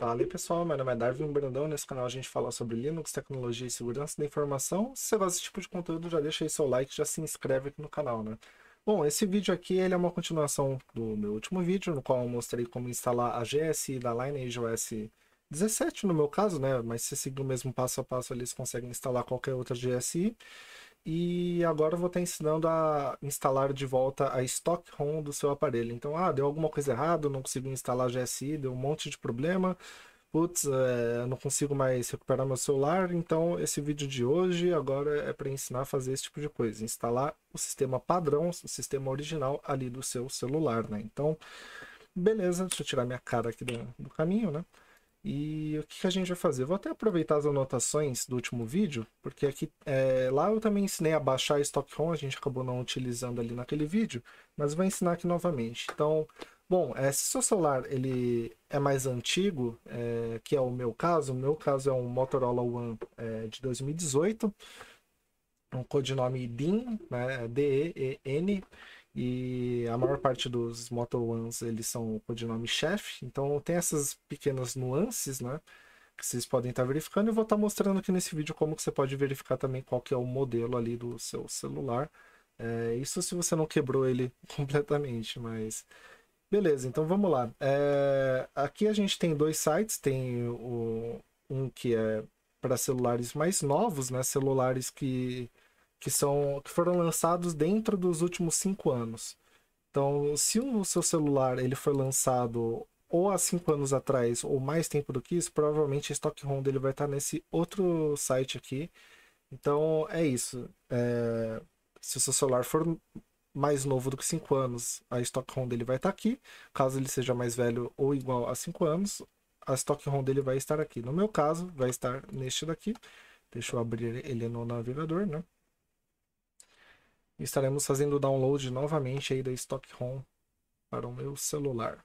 Fala aí pessoal, meu nome é Darwin Brandão nesse canal a gente fala sobre Linux, tecnologia e segurança da informação. Se você gosta desse tipo de conteúdo, já deixa aí seu like, já se inscreve aqui no canal, né? Bom, esse vídeo aqui ele é uma continuação do meu último vídeo, no qual eu mostrei como instalar a GSI da Lineage OS 17 no meu caso, né? Mas se seguir o mesmo passo a passo ali, você consegue instalar qualquer outra GSI. E agora eu vou estar ensinando a instalar de volta a stock ROM do seu aparelho. Então, ah, deu alguma coisa errada, não consigo instalar GSI, deu um monte de problema. Putz, é, não consigo mais recuperar meu celular, então esse vídeo de hoje agora é para ensinar a fazer esse tipo de coisa, instalar o sistema padrão, o sistema original ali do seu celular, né? Então, beleza, deixa eu tirar minha cara aqui do, do caminho, né? E o que, que a gente vai fazer? Vou até aproveitar as anotações do último vídeo, porque aqui é, lá eu também ensinei a baixar Stockholm, a gente acabou não utilizando ali naquele vídeo, mas vou ensinar aqui novamente. Então, bom, é, se seu celular ele é mais antigo, é, que é o meu caso, o meu caso é um Motorola One é, de 2018, um codinome DEN, né, D-E-E-N, e a maior parte dos Moto Ones, eles são o codinome nome chefe. Então tem essas pequenas nuances, né? Que vocês podem estar tá verificando. Eu vou estar tá mostrando aqui nesse vídeo como que você pode verificar também qual que é o modelo ali do seu celular. É, isso se você não quebrou ele completamente, mas... Beleza, então vamos lá. É, aqui a gente tem dois sites. Tem o, um que é para celulares mais novos, né? Celulares que que são que foram lançados dentro dos últimos cinco anos. Então, se o seu celular ele foi lançado ou há cinco anos atrás ou mais tempo do que isso, provavelmente a Stock ROM dele vai estar nesse outro site aqui. Então é isso. É... Se o seu celular for mais novo do que cinco anos, a Stock ROM dele vai estar aqui. Caso ele seja mais velho ou igual a cinco anos, a Stock ROM dele vai estar aqui. No meu caso, vai estar neste daqui. Deixa eu abrir ele no navegador, né? Estaremos fazendo o download novamente aí da Stockholm para o meu celular.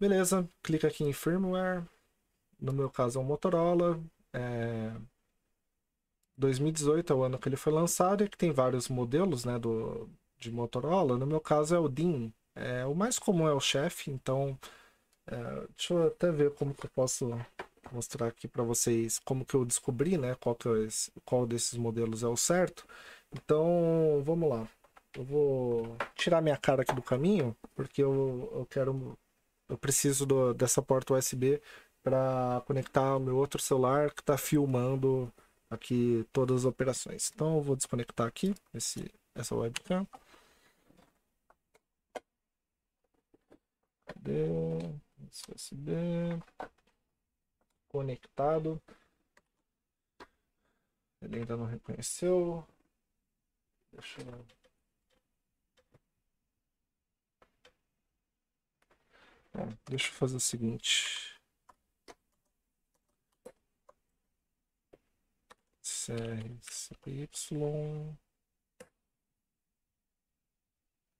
Beleza, clica aqui em firmware. No meu caso é o Motorola. É... 2018 é o ano que ele foi lançado e que tem vários modelos né, do, de Motorola. No meu caso é o DIN. É, o mais comum é o Chef então é, deixa eu até ver como que eu posso mostrar aqui para vocês como que eu descobri né, qual, que é esse, qual desses modelos é o certo. Então, vamos lá. Eu vou tirar minha cara aqui do caminho, porque eu, eu quero. Eu preciso do, dessa porta USB para conectar o meu outro celular que está filmando aqui todas as operações. Então eu vou desconectar aqui esse, essa webcam. Cadê? USB. Conectado. Ele ainda não reconheceu. Deixa eu... Bom, deixa eu fazer o seguinte. CRCY.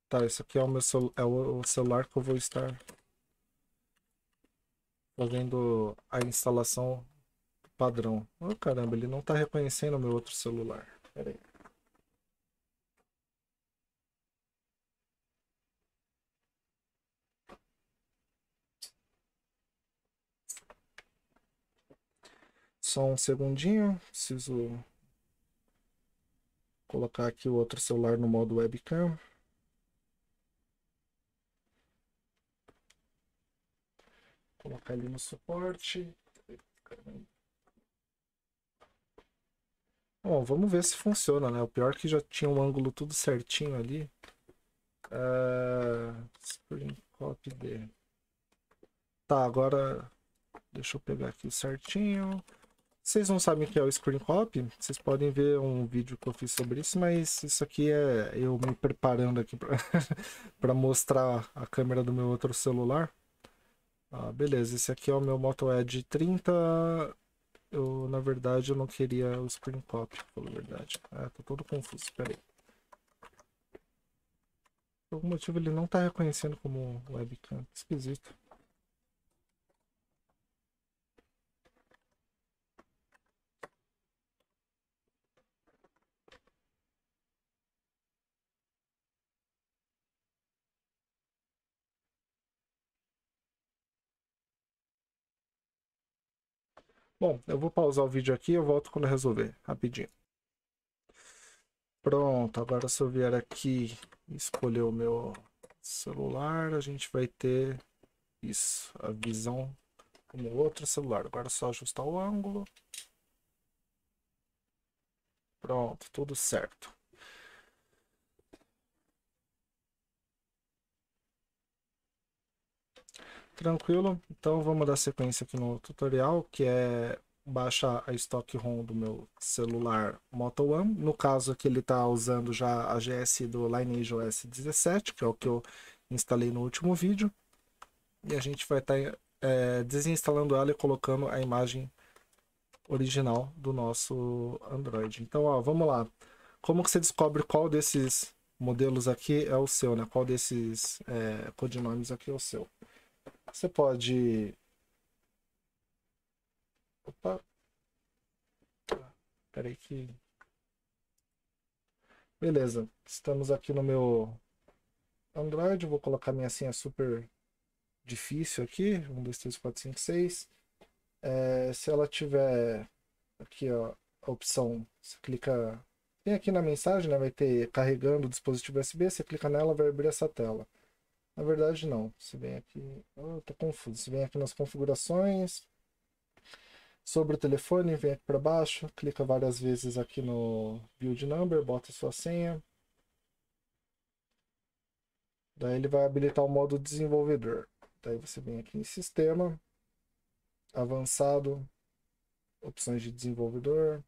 Tá, esse aqui é o meu é o celular que eu vou estar fazendo a instalação padrão. Oh, caramba, ele não está reconhecendo o meu outro celular. Pera aí. só um segundinho, preciso colocar aqui o outro celular no modo webcam. Colocar ele no suporte. Bom, vamos ver se funciona, né? O pior é que já tinha um ângulo tudo certinho ali. Uh, Copy D. Tá, agora deixa eu pegar aqui certinho vocês não sabem o que é o screen copy, vocês podem ver um vídeo que eu fiz sobre isso, mas isso aqui é eu me preparando aqui para mostrar a câmera do meu outro celular. Ah, beleza, esse aqui é o meu Moto Edge 30. Eu, na verdade, eu não queria o screen copy, pela verdade. Ah, é, tô tá todo confuso, peraí. Por algum motivo ele não está reconhecendo como webcam, esquisito. Bom, eu vou pausar o vídeo aqui e eu volto quando eu resolver, rapidinho. Pronto, agora se eu vier aqui e escolher o meu celular, a gente vai ter isso, a visão como outro celular. Agora é só ajustar o ângulo. Pronto, tudo certo. Tranquilo? Então vamos dar sequência aqui no tutorial, que é baixar a stock ROM do meu celular Moto One. No caso aqui ele está usando já a GS do Lineage OS 17, que é o que eu instalei no último vídeo. E a gente vai estar tá, é, desinstalando ela e colocando a imagem original do nosso Android. Então ó, vamos lá. Como que você descobre qual desses modelos aqui é o seu, né? Qual desses é, codinomes aqui é o seu? Você pode. Opa! Ah, peraí que. Beleza, estamos aqui no meu Android. Vou colocar minha senha super difícil aqui: 1, 2, 3, 4, 5, 6. É, se ela tiver aqui ó, a opção, você clica. Tem aqui na mensagem, né, vai ter carregando o dispositivo USB. Você clica nela, vai abrir essa tela. Na verdade não. Se vem aqui. Oh, tô confuso. Se vem aqui nas configurações. Sobre o telefone, vem aqui para baixo, clica várias vezes aqui no build number, bota sua senha. Daí ele vai habilitar o modo desenvolvedor. Daí você vem aqui em sistema, avançado, opções de desenvolvedor.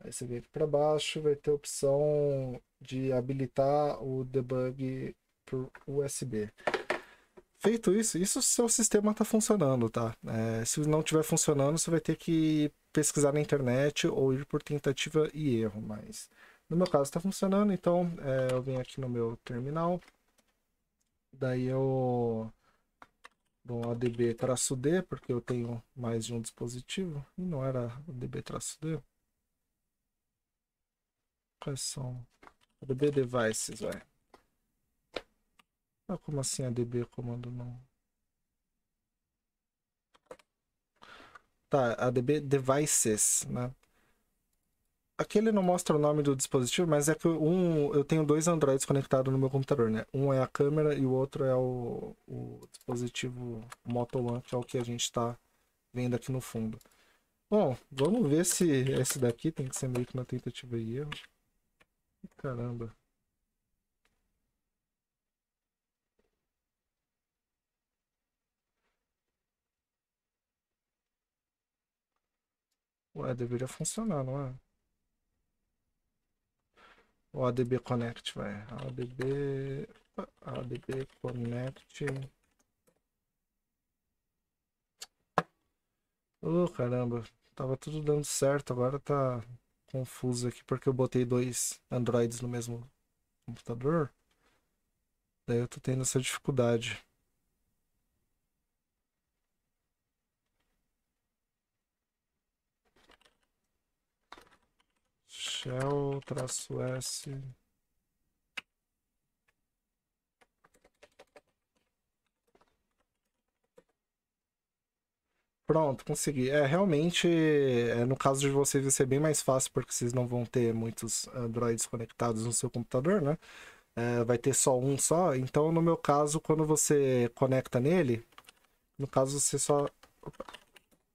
Aí você vem aqui para baixo, vai ter a opção de habilitar o debug por USB. Feito isso, isso seu sistema está funcionando, tá? É, se não estiver funcionando, você vai ter que pesquisar na internet ou ir por tentativa e erro, mas no meu caso está funcionando, então é, eu venho aqui no meu terminal, daí eu dou adb-d, porque eu tenho mais de um dispositivo, e não era adb-d. Quais são? adb devices, vai. Ah, como assim ADB comando não? Tá, ADB devices, né? Aqui ele não mostra o nome do dispositivo, mas é que um, eu tenho dois Androids conectados no meu computador, né? Um é a câmera e o outro é o, o dispositivo Moto One, que é o que a gente está vendo aqui no fundo. Bom, vamos ver se esse daqui tem que ser meio que uma tentativa e erro. Caramba. Ué, deveria funcionar, não é? O ADB Connect, vai. ADB... ADB Connect... Ô, oh, caramba. Tava tudo dando certo, agora tá confuso aqui porque eu botei dois Androids no mesmo computador. Daí eu tô tendo essa dificuldade. shell traço s Pronto, consegui. É, realmente, é, no caso de vocês vai ser bem mais fácil, porque vocês não vão ter muitos Androids conectados no seu computador, né? É, vai ter só um só. Então, no meu caso, quando você conecta nele, no caso, você só... Opa,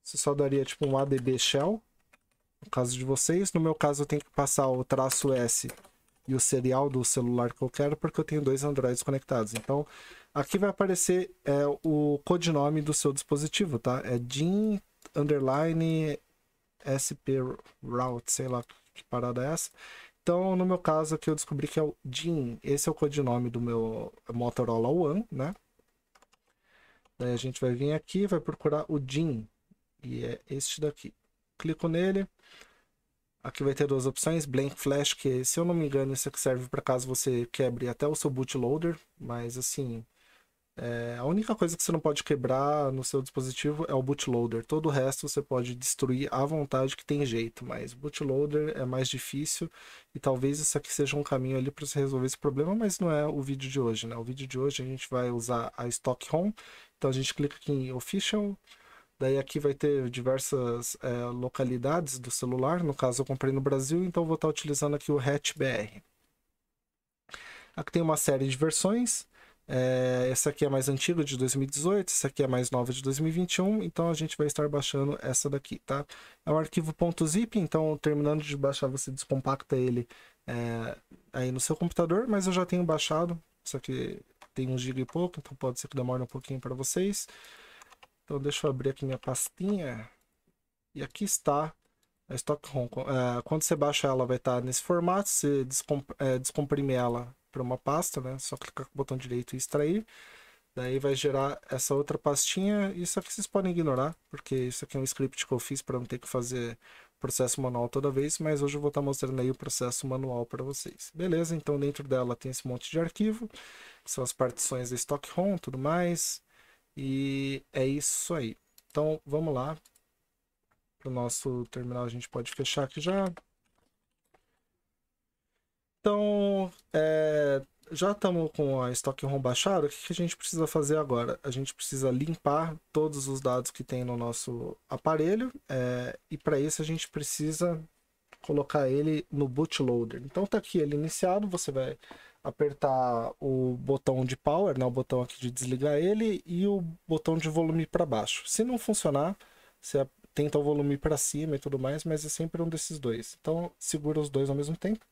você só daria, tipo, um ADB shell, no caso de vocês. No meu caso, eu tenho que passar o traço S e o serial do celular que eu quero, porque eu tenho dois Androids conectados. Então, aqui vai aparecer é, o codinome do seu dispositivo, tá? É DIN underline SP route, sei lá que parada é essa. Então, no meu caso aqui, eu descobri que é o DIN. Esse é o codinome do meu Motorola One, né? Daí a gente vai vir aqui vai procurar o DIN. E é este daqui clico nele. Aqui vai ter duas opções, Blank Flash, que se eu não me engano isso aqui é serve para caso você quebre até o seu bootloader, mas assim, é, a única coisa que você não pode quebrar no seu dispositivo é o bootloader, todo o resto você pode destruir à vontade que tem jeito, mas bootloader é mais difícil e talvez isso aqui seja um caminho ali para você resolver esse problema, mas não é o vídeo de hoje, né? O vídeo de hoje a gente vai usar a Stock Home, então a gente clica aqui em Official, Daí aqui vai ter diversas é, localidades do celular. No caso, eu comprei no Brasil, então vou estar utilizando aqui o Hatch BR. Aqui tem uma série de versões. É, eh, essa aqui é mais antiga, de 2018. Essa aqui é mais nova, de 2021. Então, a gente vai estar baixando essa daqui, tá? É um arquivo .zip, então, terminando de baixar, você descompacta ele é, aí no seu computador. Mas eu já tenho baixado, só que tem um giga e pouco, então pode ser que demore um pouquinho para vocês. Então deixa eu abrir aqui minha pastinha. E aqui está a Stock ROM. É, quando você baixa ela vai estar nesse formato. Você descom é, descomprime ela para uma pasta, né? Só clicar com o botão direito e extrair. Daí vai gerar essa outra pastinha. Isso aqui é vocês podem ignorar, porque isso aqui é um script que eu fiz para não ter que fazer processo manual toda vez, mas hoje eu vou estar mostrando aí o processo manual para vocês. Beleza, então dentro dela tem esse monte de arquivo, que são as partições da Stock ROM, tudo mais. E é isso aí. Então, vamos lá. Para o nosso terminal, a gente pode fechar aqui já. Então, é, já estamos com a Stockholm baixada. O que, que a gente precisa fazer agora? A gente precisa limpar todos os dados que tem no nosso aparelho. É, e para isso, a gente precisa colocar ele no bootloader. Então, está aqui ele iniciado. Você vai apertar o botão de power, né, o botão aqui de desligar ele, e o botão de volume para baixo. Se não funcionar, você tenta o volume para cima e tudo mais, mas é sempre um desses dois. Então segura os dois ao mesmo tempo.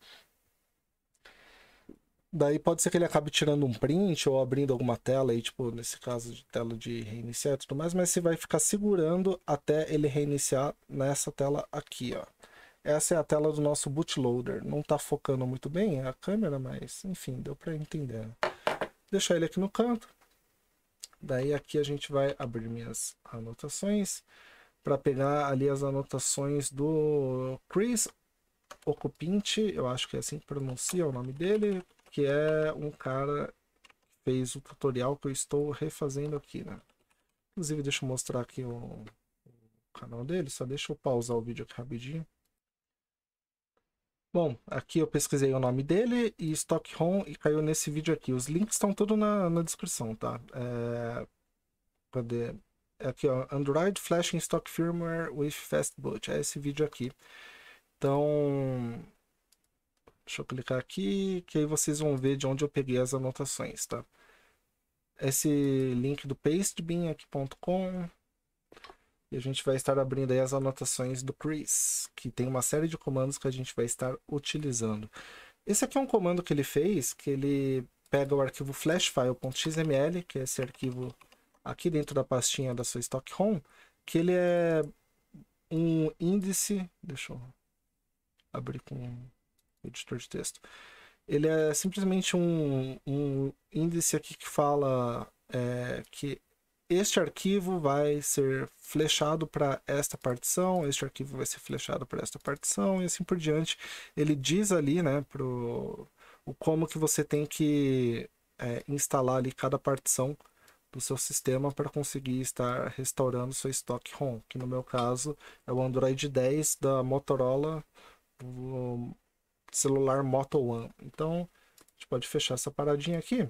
Daí pode ser que ele acabe tirando um print ou abrindo alguma tela aí, tipo, nesse caso de tela de reiniciar e tudo mais, mas você vai ficar segurando até ele reiniciar nessa tela aqui, ó. Essa é a tela do nosso bootloader. Não está focando muito bem a câmera, mas enfim, deu para entender. Né? deixar ele aqui no canto. Daí aqui a gente vai abrir minhas anotações para pegar ali as anotações do Chris Ocupinte, eu acho que é assim que pronuncia o nome dele, que é um cara que fez o tutorial que eu estou refazendo aqui, né? Inclusive, deixa eu mostrar aqui o canal dele, só deixa eu pausar o vídeo aqui rapidinho. Bom, aqui eu pesquisei o nome dele e Stockholm e caiu nesse vídeo aqui. Os links estão tudo na, na descrição, tá? É... Cadê? É aqui, ó. Android Flashing Stock Firmware with fastboot É esse vídeo aqui. Então, deixa eu clicar aqui, que aí vocês vão ver de onde eu peguei as anotações, tá? Esse link do pastebin aqui.com e a gente vai estar abrindo aí as anotações do Chris, que tem uma série de comandos que a gente vai estar utilizando. Esse aqui é um comando que ele fez, que ele pega o arquivo flashfile.xml, que é esse arquivo aqui dentro da pastinha da sua Stockholm, que ele é um índice, deixa eu abrir com o editor de texto. Ele é simplesmente um, um índice aqui que fala é, que este arquivo vai ser flechado para esta partição, este arquivo vai ser flechado para esta partição e assim por diante. Ele diz ali, né, pro, o como que você tem que é, instalar ali cada partição do seu sistema para conseguir estar restaurando seu stock ROM, que no meu caso é o Android 10 da Motorola, o celular Moto One. Então, a gente pode fechar essa paradinha aqui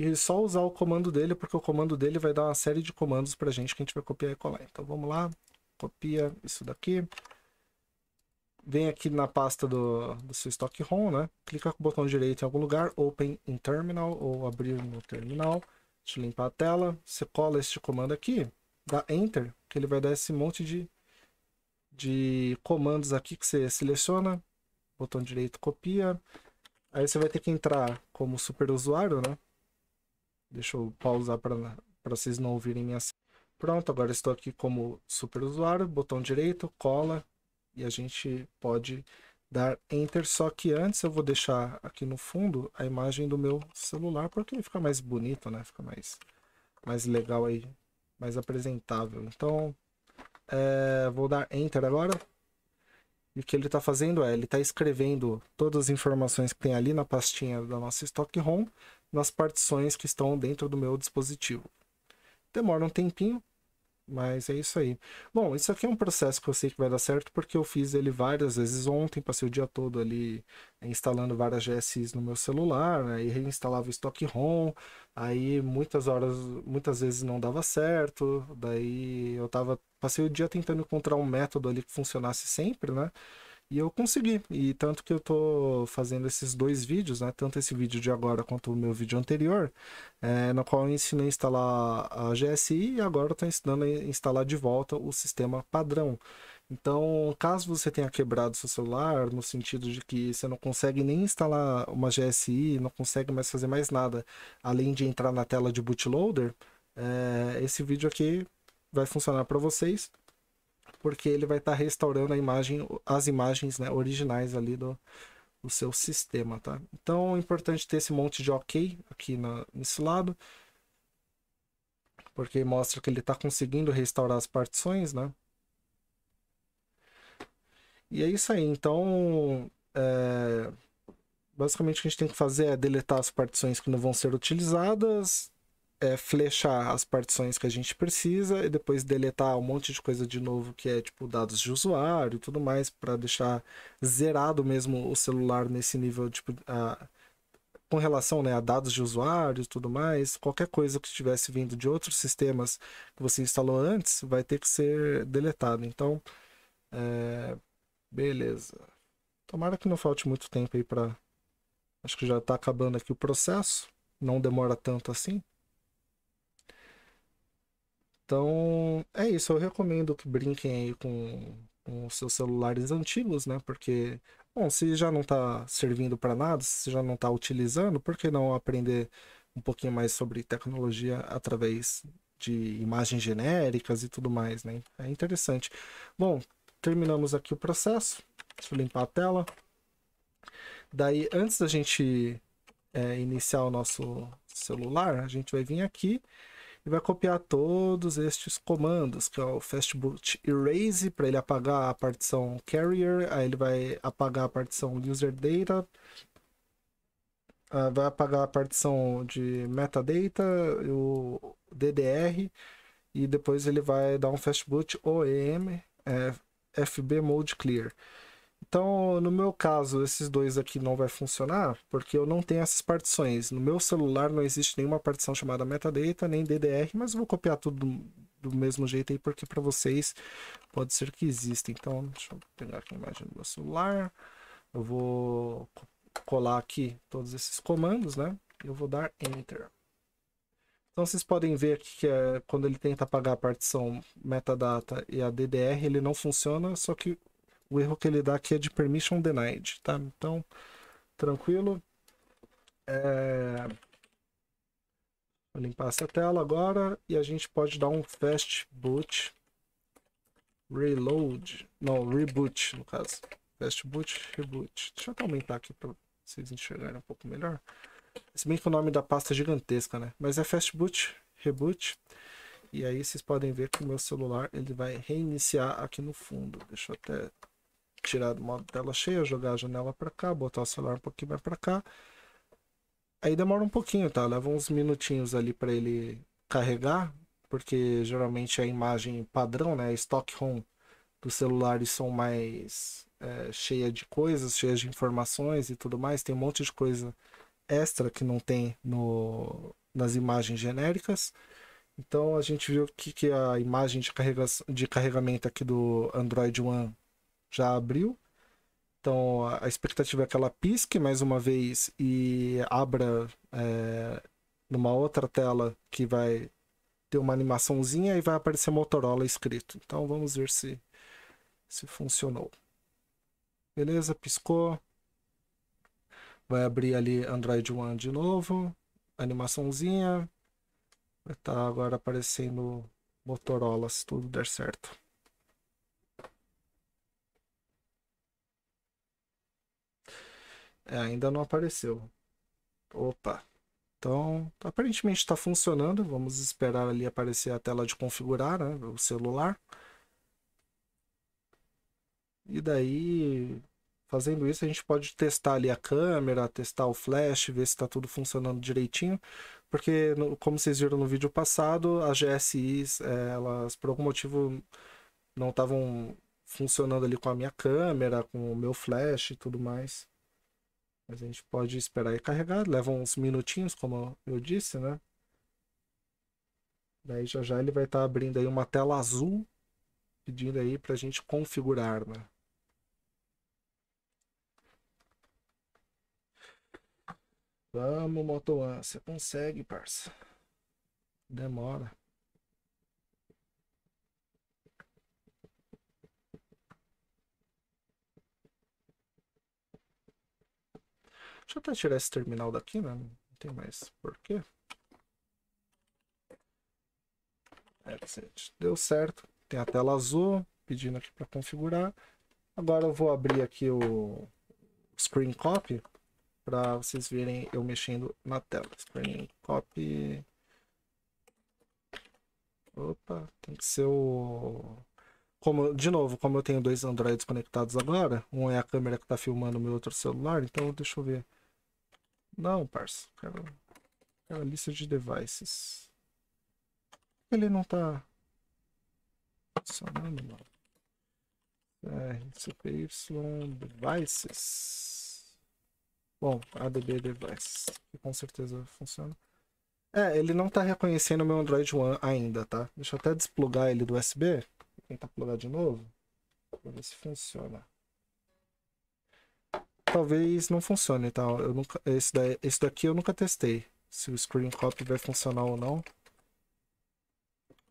e só usar o comando dele, porque o comando dele vai dar uma série de comandos para a gente que a gente vai copiar e colar. Então vamos lá, copia isso daqui. Vem aqui na pasta do, do seu stock ROM, né? Clica com o botão direito em algum lugar, Open in Terminal ou abrir no terminal. Deixa eu limpar a tela. Você cola este comando aqui, dá Enter, que ele vai dar esse monte de, de comandos aqui que você seleciona. Botão direito, copia. Aí você vai ter que entrar como superusuário, né? Deixa eu pausar para vocês não ouvirem minha Pronto, agora estou aqui como super usuário, botão direito, cola e a gente pode dar Enter, só que antes eu vou deixar aqui no fundo a imagem do meu celular, porque ele fica mais bonito, né? Fica mais, mais legal aí, mais apresentável. Então, é, vou dar Enter agora. E o que ele está fazendo é, ele está escrevendo todas as informações que tem ali na pastinha da nossa Stock Home, nas partições que estão dentro do meu dispositivo. Demora um tempinho, mas é isso aí. Bom, isso aqui é um processo que eu sei que vai dar certo porque eu fiz ele várias vezes ontem, passei o dia todo ali eh, instalando várias GSIs no meu celular, aí né? reinstalava o stock ROM, aí muitas horas, muitas vezes não dava certo, daí eu tava, passei o dia tentando encontrar um método ali que funcionasse sempre, né? E eu consegui. E tanto que eu tô fazendo esses dois vídeos, né? Tanto esse vídeo de agora quanto o meu vídeo anterior, é, no qual eu ensinei a instalar a GSI e agora eu tô ensinando a instalar de volta o sistema padrão. Então, caso você tenha quebrado seu celular, no sentido de que você não consegue nem instalar uma GSI, não consegue mais fazer mais nada, além de entrar na tela de bootloader, é, esse vídeo aqui vai funcionar para vocês porque ele vai estar tá restaurando a imagem, as imagens né, originais ali do, do seu sistema, tá? Então é importante ter esse monte de OK aqui na, nesse lado, porque mostra que ele está conseguindo restaurar as partições, né? E é isso aí, então... É basicamente o que a gente tem que fazer é deletar as partições que não vão ser utilizadas, é, flechar as partições que a gente precisa e depois deletar um monte de coisa de novo que é tipo dados de usuário e tudo mais para deixar zerado mesmo o celular nesse nível tipo a, com relação né, a dados de usuário e tudo mais qualquer coisa que estivesse vindo de outros sistemas que você instalou antes vai ter que ser deletado então é, beleza tomara que não falte muito tempo aí para acho que já está acabando aqui o processo não demora tanto assim então, é isso. Eu recomendo que brinquem aí com, com os seus celulares antigos, né? Porque, bom, se já não está servindo para nada, se já não está utilizando, por que não aprender um pouquinho mais sobre tecnologia através de imagens genéricas e tudo mais, né? É interessante. Bom, terminamos aqui o processo. Deixa eu limpar a tela. Daí, antes da gente é, iniciar o nosso celular, a gente vai vir aqui e vai copiar todos estes comandos, que é o fastboot erase, para ele apagar a partição carrier, aí ele vai apagar a partição user data, ah, vai apagar a partição de metadata, o DDR, e depois ele vai dar um fastboot OEM, é, FB mode clear. Então, no meu caso, esses dois aqui não vai funcionar, porque eu não tenho essas partições. No meu celular não existe nenhuma partição chamada metadata, nem DDR, mas eu vou copiar tudo do, do mesmo jeito aí, porque para vocês pode ser que exista. Então, deixa eu pegar aqui a imagem do meu celular. Eu vou colar aqui todos esses comandos, né? Eu vou dar Enter. Então vocês podem ver aqui que é, quando ele tenta apagar a partição metadata e a DDR, ele não funciona, só que o erro que ele dá aqui é de permission denied, tá? Então, tranquilo. É... Vou limpar essa tela agora e a gente pode dar um fast boot reload, não, reboot no caso. Fast boot, reboot. Deixa eu aumentar aqui para vocês enxergarem um pouco melhor. Se bem que o nome da pasta é gigantesca, né? Mas é fast boot, reboot. E aí vocês podem ver que o meu celular ele vai reiniciar aqui no fundo. Deixa eu até tirar do modo tela cheia, jogar a janela para cá, botar o celular um pouquinho mais para cá. Aí demora um pouquinho, tá? Leva uns minutinhos ali para ele carregar, porque geralmente a imagem padrão, né, Stockholm dos celulares são mais é, cheia de coisas, cheia de informações e tudo mais. Tem um monte de coisa extra que não tem no, nas imagens genéricas. Então a gente viu que, que a imagem de, carrega, de carregamento aqui do Android One já abriu. Então a expectativa é que ela pisque mais uma vez e abra é, numa outra tela que vai ter uma animaçãozinha e vai aparecer Motorola escrito. Então vamos ver se, se funcionou. Beleza, piscou. Vai abrir ali Android One de novo. Animaçãozinha. Vai estar tá agora aparecendo Motorola se tudo der certo. É, ainda não apareceu. Opa. Então, aparentemente está funcionando. Vamos esperar ali aparecer a tela de configurar né, o celular. E daí, fazendo isso, a gente pode testar ali a câmera, testar o flash, ver se está tudo funcionando direitinho. Porque, como vocês viram no vídeo passado, as GSIs, é, elas por algum motivo não estavam funcionando ali com a minha câmera, com o meu flash e tudo mais. A gente pode esperar e carregar, leva uns minutinhos, como eu disse, né? Daí já já ele vai estar tá abrindo aí uma tela azul, pedindo aí para a gente configurar, né? Vamos, Moto One, você consegue, parça. Demora. Deixa eu até tirar esse terminal daqui, né? Não tem mais porquê. É, Exit. Deu certo. Tem a tela azul pedindo aqui para configurar. Agora eu vou abrir aqui o Screen Copy para vocês verem eu mexendo na tela. Screen Copy. Opa, tem que ser o como, de novo, como eu tenho dois Androids conectados agora, um é a câmera que está filmando o meu outro celular, então deixa eu ver. Não, parça. Quero, quero a lista de devices. Ele não tá funcionando, não. É, CPY devices. Bom, ADB devices, que com certeza funciona. É, ele não tá reconhecendo o meu Android One ainda, tá? Deixa eu até desplugar ele do USB. tentar plugar de novo. Pra ver se funciona talvez não funcione, tá? Eu nunca, esse, daí, esse daqui eu nunca testei. Se o screen copy vai funcionar ou não.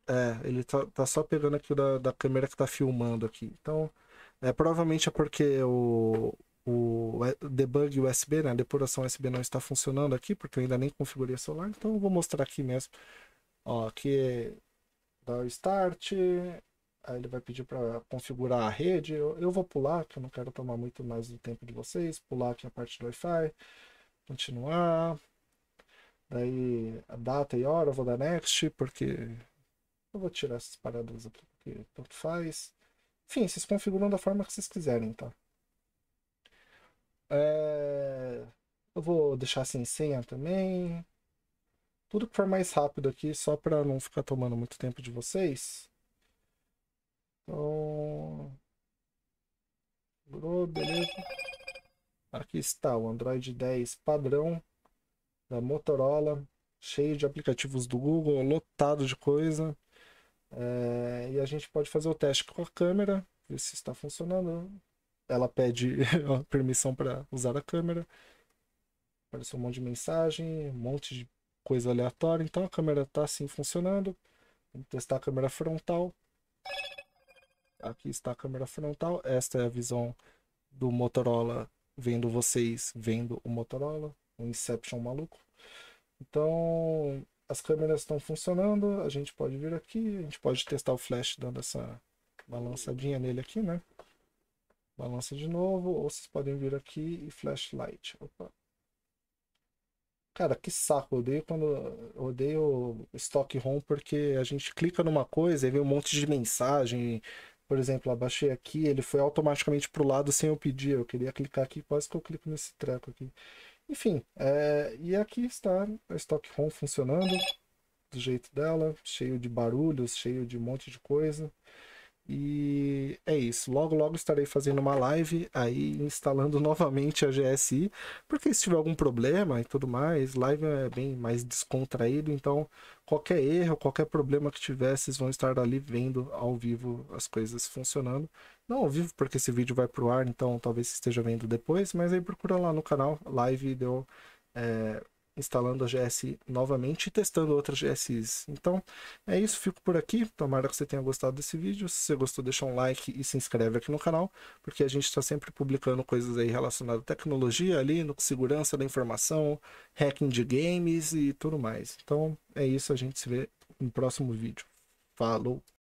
É, ele tá, tá só pegando aqui da, da câmera que tá filmando aqui. Então, é, provavelmente é porque o, o debug USB, né, a depuração USB não está funcionando aqui, porque eu ainda nem configurei o celular, então eu vou mostrar aqui mesmo. Ó, aqui é dá o start, Aí ele vai pedir para configurar a rede. Eu, eu vou pular, que eu não quero tomar muito mais do tempo de vocês. Pular aqui a parte do Wi-Fi. Continuar. Daí a data e hora eu vou dar next, porque eu vou tirar essas paradas aqui, porque tanto faz. Enfim, vocês configuram da forma que vocês quiserem, tá? É... Eu vou deixar sem assim, senha também. Tudo que for mais rápido aqui, só para não ficar tomando muito tempo de vocês. Então. beleza. Aqui está o Android 10 padrão da Motorola, cheio de aplicativos do Google, lotado de coisa. É, e a gente pode fazer o teste com a câmera, ver se está funcionando. Ela pede permissão para usar a câmera. Apareceu um monte de mensagem, um monte de coisa aleatória. Então a câmera está assim funcionando. Vamos testar a câmera frontal. Aqui está a câmera frontal. Esta é a visão do Motorola vendo vocês vendo o Motorola, um Inception maluco. Então, as câmeras estão funcionando, a gente pode vir aqui, a gente pode testar o flash dando essa balançadinha nele aqui, né? Balança de novo, ou vocês podem vir aqui e flashlight. Opa. Cara, que saco, eu odeio quando eu odeio Stock ROM porque a gente clica numa coisa e vem um monte de mensagem, por exemplo, abaixei aqui, ele foi automaticamente para o lado sem eu pedir. Eu queria clicar aqui, quase que eu clico nesse treco aqui. Enfim, é... e aqui está a Stockholm funcionando do jeito dela, cheio de barulhos, cheio de um monte de coisa. E é isso. Logo, logo estarei fazendo uma live aí instalando novamente a GSI. Porque se tiver algum problema e tudo mais, live é bem mais descontraído. Então, qualquer erro, qualquer problema que tiver, vocês vão estar ali vendo ao vivo as coisas funcionando. Não ao vivo, porque esse vídeo vai pro ar, então talvez esteja vendo depois. Mas aí procura lá no canal, live deu. É instalando a GS novamente e testando outras GSIs. Então é isso, fico por aqui. Tomara que você tenha gostado desse vídeo. Se você gostou, deixa um like e se inscreve aqui no canal, porque a gente está sempre publicando coisas aí relacionadas à tecnologia, ali, no segurança da informação, hacking de games e tudo mais. Então é isso, a gente se vê no próximo vídeo. Falou!